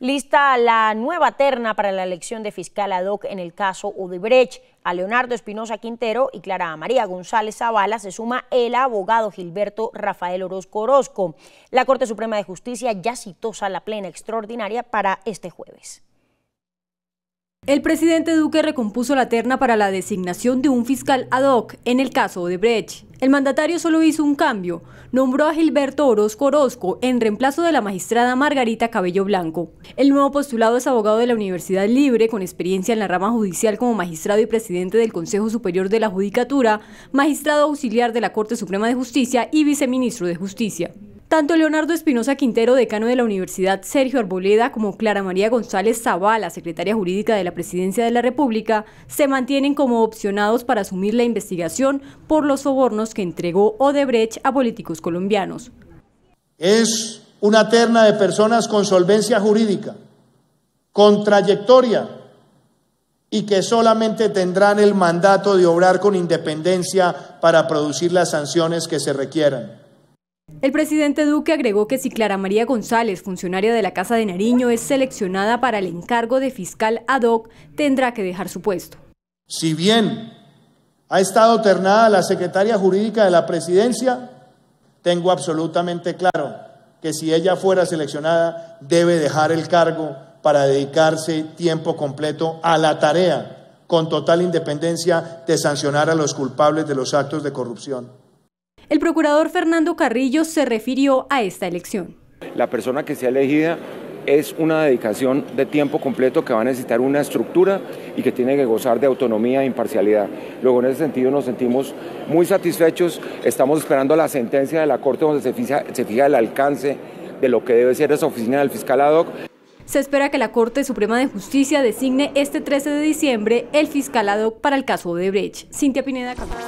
Lista la nueva terna para la elección de fiscal ad hoc en el caso Odebrecht. A Leonardo Espinosa Quintero y Clara María González Zavala se suma el abogado Gilberto Rafael Orozco Orozco. La Corte Suprema de Justicia ya citó la plena extraordinaria para este jueves. El presidente Duque recompuso la terna para la designación de un fiscal ad hoc en el caso Odebrecht. El mandatario solo hizo un cambio, nombró a Gilberto Orozco Orozco en reemplazo de la magistrada Margarita Cabello Blanco. El nuevo postulado es abogado de la Universidad Libre con experiencia en la rama judicial como magistrado y presidente del Consejo Superior de la Judicatura, magistrado auxiliar de la Corte Suprema de Justicia y viceministro de Justicia. Tanto Leonardo Espinosa Quintero, decano de la Universidad Sergio Arboleda, como Clara María González Zavala, secretaria jurídica de la Presidencia de la República, se mantienen como opcionados para asumir la investigación por los sobornos que entregó Odebrecht a políticos colombianos. Es una terna de personas con solvencia jurídica, con trayectoria y que solamente tendrán el mandato de obrar con independencia para producir las sanciones que se requieran. El presidente Duque agregó que si Clara María González, funcionaria de la Casa de Nariño, es seleccionada para el encargo de fiscal ad hoc, tendrá que dejar su puesto. Si bien ha estado ternada la secretaria jurídica de la presidencia, tengo absolutamente claro que si ella fuera seleccionada debe dejar el cargo para dedicarse tiempo completo a la tarea con total independencia de sancionar a los culpables de los actos de corrupción. El procurador Fernando Carrillo se refirió a esta elección. La persona que sea elegida es una dedicación de tiempo completo que va a necesitar una estructura y que tiene que gozar de autonomía e imparcialidad. Luego, en ese sentido, nos sentimos muy satisfechos. Estamos esperando la sentencia de la Corte donde se fija, el alcance de lo que debe ser esa oficina del fiscal ad hoc. Se espera que la Corte Suprema de Justicia designe este 13 de diciembre el fiscal ad hoc para el caso de Brecht. Cintia Pineda, Campos.